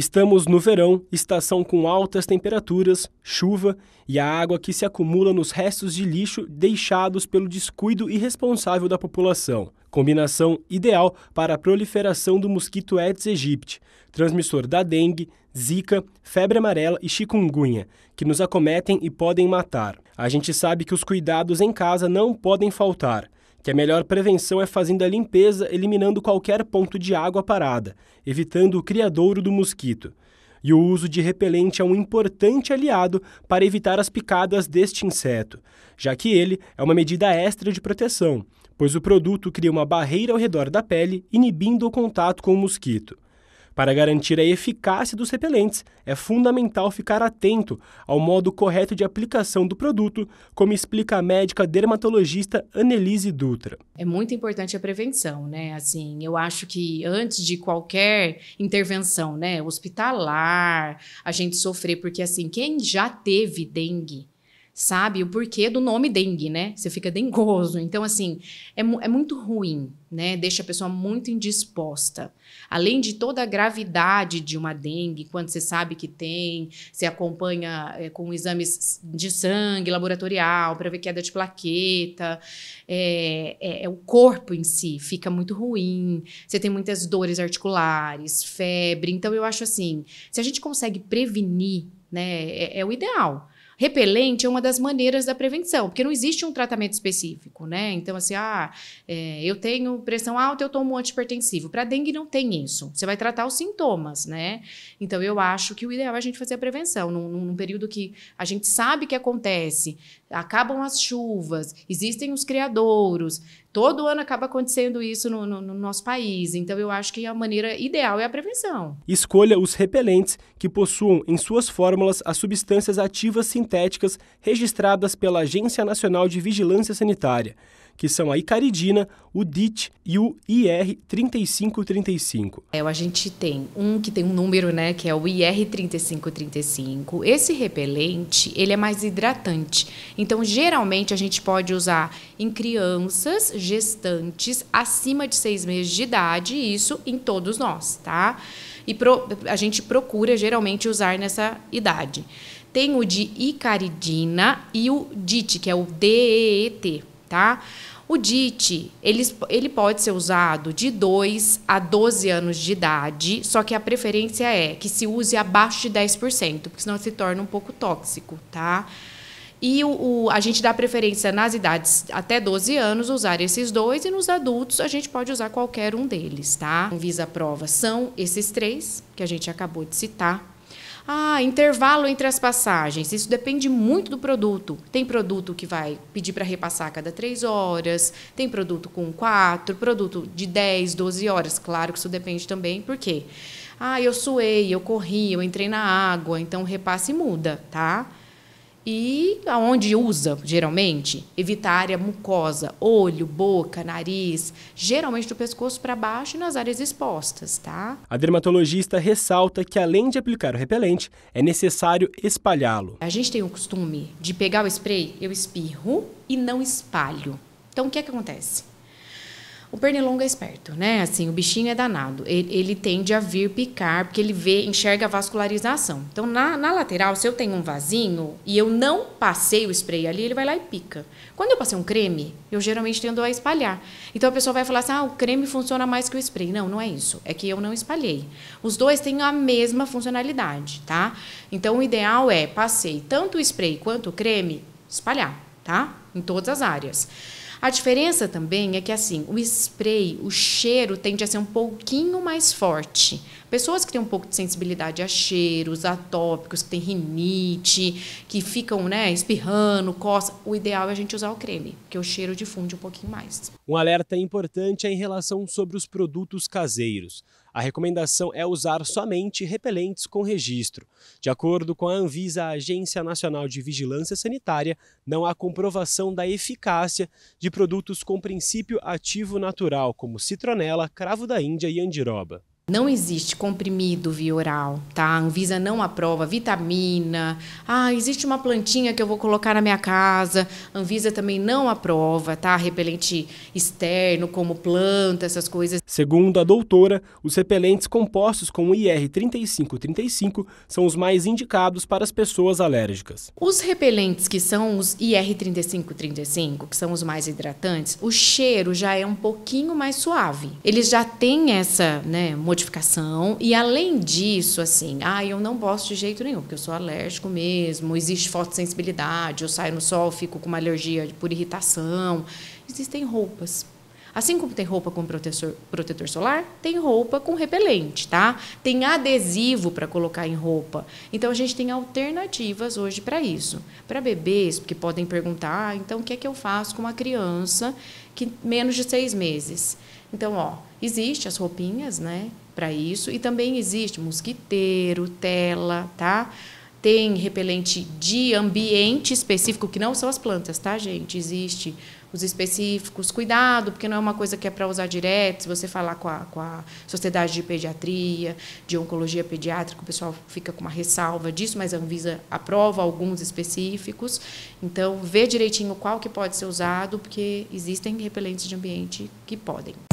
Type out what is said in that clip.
Estamos no verão, estação com altas temperaturas, chuva e a água que se acumula nos restos de lixo deixados pelo descuido irresponsável da população. Combinação ideal para a proliferação do mosquito Aedes aegypti, transmissor da dengue, zika, febre amarela e chikungunya, que nos acometem e podem matar. A gente sabe que os cuidados em casa não podem faltar que a melhor prevenção é fazendo a limpeza, eliminando qualquer ponto de água parada, evitando o criadouro do mosquito. E o uso de repelente é um importante aliado para evitar as picadas deste inseto, já que ele é uma medida extra de proteção, pois o produto cria uma barreira ao redor da pele, inibindo o contato com o mosquito. Para garantir a eficácia dos repelentes, é fundamental ficar atento ao modo correto de aplicação do produto, como explica a médica dermatologista Annelise Dutra. É muito importante a prevenção, né? Assim, eu acho que antes de qualquer intervenção, né, hospitalar, a gente sofrer, porque assim, quem já teve dengue, sabe? O porquê do nome dengue, né? Você fica dengoso. Então, assim, é, é muito ruim, né? Deixa a pessoa muito indisposta. Além de toda a gravidade de uma dengue, quando você sabe que tem, você acompanha é, com exames de sangue, laboratorial, para ver queda é de plaqueta. É, é, é, o corpo em si fica muito ruim. Você tem muitas dores articulares, febre. Então, eu acho assim, se a gente consegue prevenir, né? é, é o ideal repelente é uma das maneiras da prevenção, porque não existe um tratamento específico, né? Então, assim, ah, é, eu tenho pressão alta, eu tomo um antipertensivo. Para dengue não tem isso. Você vai tratar os sintomas, né? Então, eu acho que o ideal é a gente fazer a prevenção, num, num período que a gente sabe que acontece, acabam as chuvas, existem os criadouros, Todo ano acaba acontecendo isso no, no, no, nosso país, então eu acho que é a maneira ideal é a prevenção. Escolha os repelentes que possuam em suas fórmulas as substâncias ativas sintéticas registradas pela Agência Nacional de Vigilância Sanitária que são a icaridina, o DIT e o IR3535. É, a gente tem um que tem um número, né, que é o IR3535. Esse repelente, ele é mais hidratante. Então, geralmente, a gente pode usar em crianças, gestantes, acima de seis meses de idade, isso em todos nós, tá? E pro, a gente procura, geralmente, usar nessa idade. Tem o de icaridina e o DIT, que é o DEET tá? O DIT, ele, ele pode ser usado de 2 a 12 anos de idade, só que a preferência é que se use abaixo de 10%, porque senão se torna um pouco tóxico, tá? E o, o, a gente dá preferência nas idades até 12 anos usar esses dois, e nos adultos a gente pode usar qualquer um deles, tá? Visa prova são esses três que a gente acabou de citar. Ah, intervalo entre as passagens. Isso depende muito do produto. Tem produto que vai pedir para repassar a cada três horas, tem produto com quatro, produto de 10, 12 horas. Claro que isso depende também, por quê? Ah, eu suei, eu corri, eu entrei na água, então repasse muda, tá? E aonde usa, geralmente, evitar área mucosa, olho, boca, nariz, geralmente do pescoço para baixo e nas áreas expostas, tá? A dermatologista ressalta que além de aplicar o repelente, é necessário espalhá-lo. A gente tem o costume de pegar o spray, eu espirro e não espalho. Então o que, é que acontece? O pernilongo é esperto, né? Assim, o bichinho é danado. Ele, ele tende a vir picar, porque ele vê, enxerga a vascularização. Então, na, na, lateral, se eu tenho um vasinho e eu não passei o spray ali, ele vai lá e pica. Quando eu passei um creme, eu geralmente tendo a espalhar. Então, a pessoa vai falar assim, ah, o creme funciona mais que o spray. Não, não é isso. É que eu não espalhei. Os dois têm a mesma funcionalidade, tá? Então, o ideal é, passei tanto o spray quanto o creme, espalhar, tá? Em todas as áreas. A diferença também é que assim, o spray, o cheiro tende a ser um pouquinho mais forte. Pessoas que têm um pouco de sensibilidade a cheiros, atópicos, que têm rinite, que ficam, né, espirrando, coça, o ideal é a gente usar o creme, porque o cheiro difunde um pouquinho mais. Um alerta importante é em relação sobre os produtos caseiros. A recomendação é usar somente repelentes com registro. De acordo com a Anvisa, a Agência Nacional de Vigilância Sanitária, não há comprovação da eficácia de produtos com princípio ativo natural, como citronela, cravo da Índia e andiroba. Não existe comprimido via oral, tá? A Anvisa não aprova vitamina. Ah, existe uma plantinha que eu vou colocar na minha casa. A Anvisa também não aprova, tá? Repelente externo, como planta, essas coisas. Segundo a doutora, os repelentes compostos com o IR3535 são os mais indicados para as pessoas alérgicas. Os repelentes que são os IR3535, que são os mais hidratantes, o cheiro já é um pouquinho mais suave. Eles já têm essa, né, modificação. E além disso, assim, ah, eu não posso de jeito nenhum, porque eu sou alérgico mesmo, existe fotossensibilidade, eu saio no sol, fico com uma alergia por irritação. Existem roupas. Assim como tem roupa com protetor, protetor solar, tem roupa com repelente, tá? Tem adesivo para colocar em roupa. Então a gente tem alternativas hoje para isso. Para bebês, porque podem perguntar, ah, então o que é que eu faço com uma criança que menos de seis meses? Então, ó, existe as roupinhas, né? para isso. E também existe mosquiteiro, tela, tá? Tem repelente de ambiente específico, que não são as plantas, tá, gente? Existe os específicos, cuidado, porque não é uma coisa que é para usar direto. Se você falar com a, com a Sociedade de Pediatria, de Oncologia Pediátrica, o pessoal fica com uma ressalva disso, mas a Anvisa aprova alguns específicos. Então, vê direitinho qual que pode ser usado, porque existem repelentes de ambiente que podem.